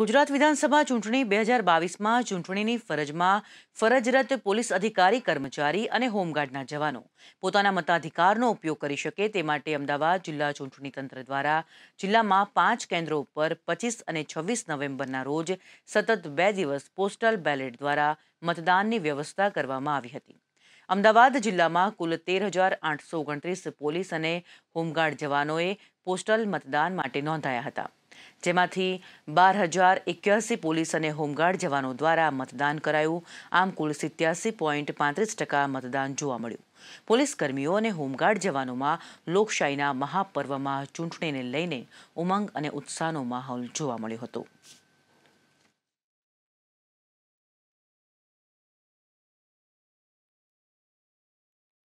ગુજરાત વિધાનસભા ચૂંટણી બે હજાર બાવીસમાં ચૂંટણીની ફરજમાં ફરજરત પોલીસ અધિકારી કર્મચારી અને હોમગાર્ડના જવાનો પોતાના મતાધિકારનો ઉપયોગ કરી શકે તે માટે અમદાવાદ જિલ્લા ચૂંટણી તંત્ર દ્વારા જિલ્લામાં પાંચ કેન્દ્રો ઉપર પચીસ અને છવ્વીસ નવેમ્બરના રોજ સતત બે દિવસ પોસ્ટલ બેલેટ દ્વારા મતદાનની વ્યવસ્થા કરવામાં આવી હતી અમદાવાદ જિલ્લામાં કુલ તેર હજાર આઠસો ઓગણત્રીસ પોલીસ અને હોમગાર્ડ જવાનોએ પોસ્ટલ મતદાન માટે નોંધાયા હતા જેમાંથી બાર હજાર એક્યાસી પોલીસ અને હોમગાર્ડ જવાનો દ્વારા મતદાન કરાયું આમ કુલ સિત્યાસી પોઈન્ટ પાંત્રીસ ટકા મતદાન જોવા મળ્યું પોલીસ કર્મીઓ અને હોમગાર્ડ જવાનોમાં લોકશાહીના મહાપર્વમાં ચૂંટણીને લઈને ઉમંગ અને ઉત્સાહનો માહોલ જોવા મળ્યો હતો